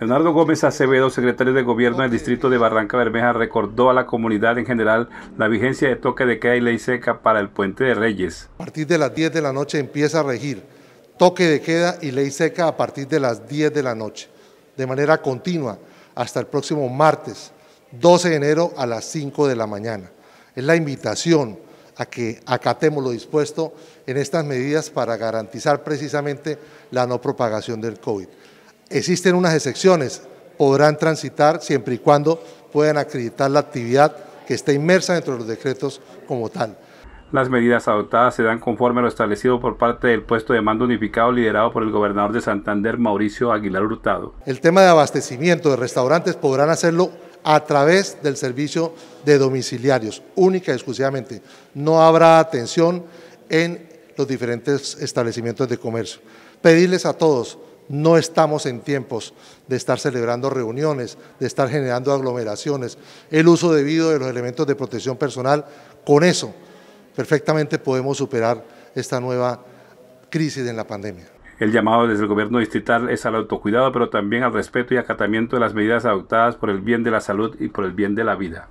Leonardo Gómez Acevedo, secretario de Gobierno del Distrito de Barranca Bermeja, recordó a la comunidad en general la vigencia de toque de queda y ley seca para el Puente de Reyes. A partir de las 10 de la noche empieza a regir toque de queda y ley seca a partir de las 10 de la noche, de manera continua hasta el próximo martes 12 de enero a las 5 de la mañana. Es la invitación a que acatemos lo dispuesto en estas medidas para garantizar precisamente la no propagación del COVID. Existen unas excepciones, podrán transitar siempre y cuando puedan acreditar la actividad que está inmersa dentro de los decretos como tal. Las medidas adoptadas se dan conforme a lo establecido por parte del puesto de mando unificado liderado por el gobernador de Santander, Mauricio Aguilar Hurtado. El tema de abastecimiento de restaurantes podrán hacerlo a través del servicio de domiciliarios, única y exclusivamente. No habrá atención en los diferentes establecimientos de comercio. Pedirles a todos no estamos en tiempos de estar celebrando reuniones, de estar generando aglomeraciones. El uso debido de los elementos de protección personal, con eso perfectamente podemos superar esta nueva crisis en la pandemia. El llamado desde el gobierno distrital es al autocuidado, pero también al respeto y acatamiento de las medidas adoptadas por el bien de la salud y por el bien de la vida.